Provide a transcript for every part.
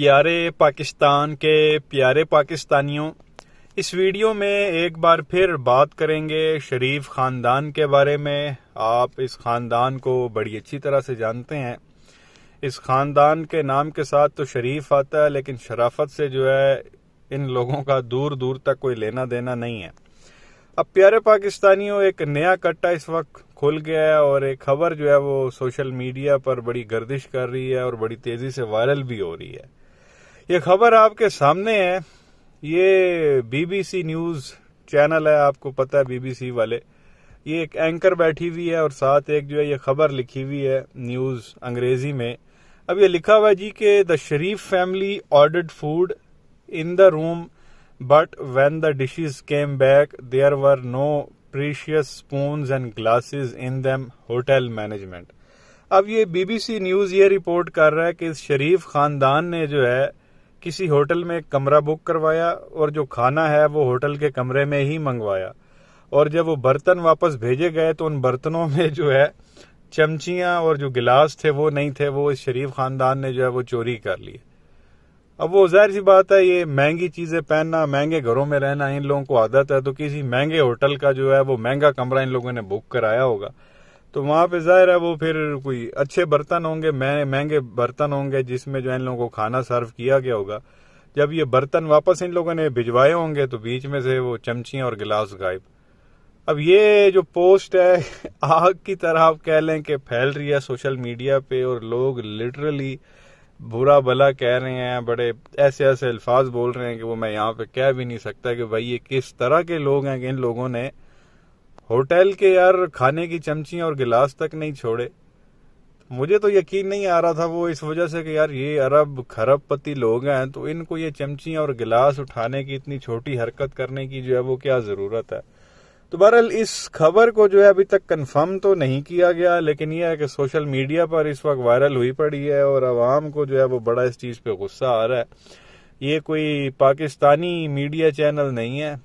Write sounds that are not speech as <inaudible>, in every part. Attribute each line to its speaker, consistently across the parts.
Speaker 1: प्यारे पाकिस्तान के प्यारे पाकिस्तानियों इस वीडियो में एक बार फिर बात करेंगे शरीफ ख़ानदान के बारे में आप इस ख़ानदान को बड़ी अच्छी तरह से जानते हैं इस ख़ानदान के नाम के साथ तो शरीफ आता है लेकिन शराफत से जो है इन लोगों का दूर दूर तक कोई लेना देना नहीं है अब प्यारे पाकिस्तानियों एक नया कट्टा इस वक्त खुल गया है और एक खबर जो है वो सोशल मीडिया पर बड़ी गर्दिश कर रही है और बड़ी तेज़ी से वायरल भी हो रही है ये खबर आपके सामने है ये बीबीसी न्यूज चैनल है आपको पता है बीबीसी वाले ये एक एंकर बैठी हुई है और साथ एक जो है ये खबर लिखी हुई है न्यूज अंग्रेजी में अब ये लिखा हुआ जी के the Sharif family ordered food in the room but when the dishes came back there were no precious spoon and glasses in दम होटल मैनेजमेंट अब ये बीबीसी न्यूज ये रिपोर्ट कर रहा है कि इस शरीफ खानदान ने जो है किसी होटल में कमरा बुक करवाया और जो खाना है वो होटल के कमरे में ही मंगवाया और जब वो बर्तन वापस भेजे गए तो उन बर्तनों में <laughs> जो है चमचिया और जो गिलास थे वो नहीं थे वो इस शरीफ खानदान ने जो है वो चोरी कर लिए अब वो जाहिर सी बात है ये महंगी चीज़ें पहनना महंगे घरों में रहना इन लोगों को आदत है तो किसी महंगे होटल का जो है वो महंगा कमरा इन लोगों ने बुक कराया होगा तो वहाँ पे जाहिर है वो फिर कोई अच्छे बर्तन होंगे महंगे बर्तन होंगे जिसमें जो इन लोगों को खाना सर्व किया गया होगा जब ये बर्तन वापस इन लोगों ने भिजवाए होंगे तो बीच में से वो चमचिया और गिलास गायब अब ये जो पोस्ट है <laughs> आग की तरह आप कह लें कि फैल रही है सोशल मीडिया पे और लोग लिटरली बुरा भला कह रहे हैं बड़े ऐसे ऐसे अल्फाज बोल रहे हैं कि वो मैं यहाँ पे कह भी नहीं सकता कि भाई ये किस तरह के लोग हैं कि इन लोगों ने होटल के यार खाने की चमची और गिलास तक नहीं छोड़े मुझे तो यकीन नहीं आ रहा था वो इस वजह से कि यार ये अरब खरब पति लोग हैं तो इनको ये चमची और गिलास उठाने की इतनी छोटी हरकत करने की जो है वो क्या ज़रूरत है तो बहरहाल इस खबर को जो है अभी तक कंफर्म तो नहीं किया गया लेकिन यह है कि सोशल मीडिया पर इस वक्त वायरल हुई पड़ी है और आवाम को जो है वो बड़ा इस चीज़ पे गुस्सा आ रहा है ये कोई पाकिस्तानी मीडिया चैनल नहीं है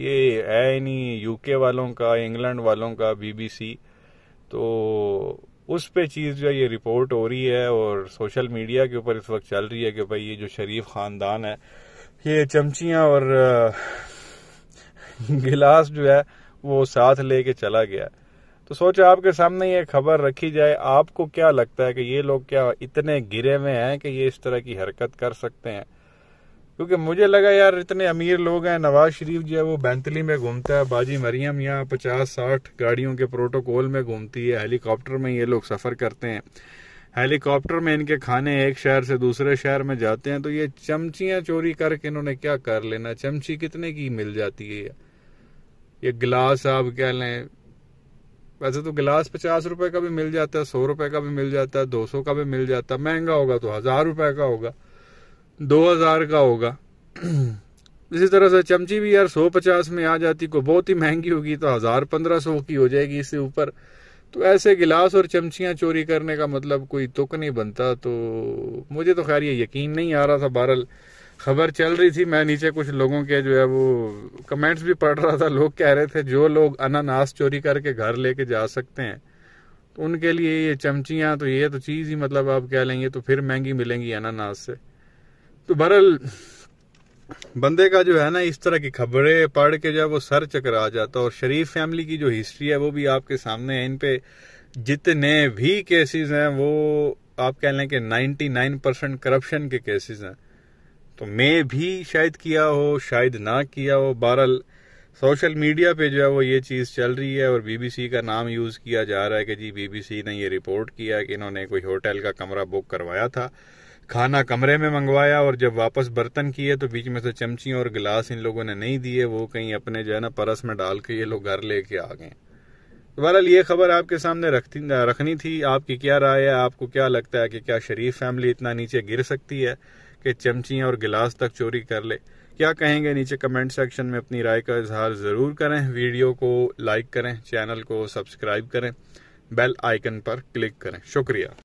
Speaker 1: ये है नहीं यूके वालों का इंग्लैंड वालों का बीबीसी तो उस पे चीज़ जो ये रिपोर्ट हो रही है और सोशल मीडिया के ऊपर इस वक्त चल रही है कि भाई ये जो शरीफ ख़ानदान है ये चमचिया और गिलास जो है वो साथ लेके चला गया तो सोचा आपके सामने ये खबर रखी जाए आपको क्या लगता है कि ये लोग क्या इतने गिरे हुए हैं कि ये इस तरह की हरकत कर सकते हैं क्योंकि मुझे लगा यार इतने अमीर लोग हैं नवाज शरीफ जो है वो बैंतली में घूमता है बाजी मरियम यहाँ पचास साठ गाड़ियों के प्रोटोकॉल में घूमती है हेलीकॉप्टर में ये लोग सफ़र करते हैं हेलीकॉप्टर में इनके खाने एक शहर से दूसरे शहर में जाते हैं तो ये चमचियाँ चोरी करके इन्होंने क्या कर लेना चमची कितने की मिल जाती है ये गिलास आप कह लें वैसे तो गिलास पचास रुपए का भी मिल जाता है सौ रुपए का भी मिल जाता है दो सौ का भी मिल जाता है महंगा होगा तो हज़ार रुपए का होगा 2000 का होगा <clears throat> इसी तरह से चमची भी यार सौ पचास में आ जाती को बहुत ही महंगी होगी तो हज़ार पंद्रह सौ की हो जाएगी इससे ऊपर तो ऐसे गिलास और चमचियाँ चोरी करने का मतलब कोई तुक नहीं बनता तो मुझे तो खैर ये यकीन नहीं आ रहा था बहरल खबर चल रही थी मैं नीचे कुछ लोगों के जो है वो कमेंट्स भी पढ़ रहा था लोग कह रहे थे जो लोग अनानास चोरी करके घर लेके जा सकते हैं तो उनके लिए ये चमचियाँ तो ये तो चीज़ ही मतलब आप कह लेंगे तो फिर महंगी मिलेंगी अनानास से तो बहरल बंदे का जो है ना इस तरह की खबरें पढ़ के जो है वो सर चकरा जाता है और शरीफ फैमिली की जो हिस्ट्री है वो भी आपके सामने है इन पे जितने भी केसेस हैं वो आप कह लें कि 99 परसेंट करप्शन के केसेस हैं तो मैं भी शायद किया हो शायद ना किया हो बहरल सोशल मीडिया पे जो है वो ये चीज़ चल रही है और बीबीसी का नाम यूज़ किया जा रहा है कि जी बीबीसी ने ये रिपोर्ट किया कि इन्होंने कोई होटल का कमरा बुक करवाया था खाना कमरे में मंगवाया और जब वापस बर्तन किए तो बीच में से चमची और गिलास इन लोगों ने नहीं दिए वो कहीं अपने जो है ना परस में डाल के ये लोग घर लेके आ गए तो बहरहाल ये खबर आपके सामने रखती रखनी थी आपकी क्या राय है आपको क्या लगता है कि क्या शरीफ फैमिली इतना नीचे गिर सकती है कि चमचियाँ और गिलास तक चोरी कर ले क्या कहेंगे नीचे कमेंट सेक्शन में अपनी राय का इजहार ज़रूर करें वीडियो को लाइक करें चैनल को सब्सक्राइब करें बेल आइकन पर क्लिक करें शुक्रिया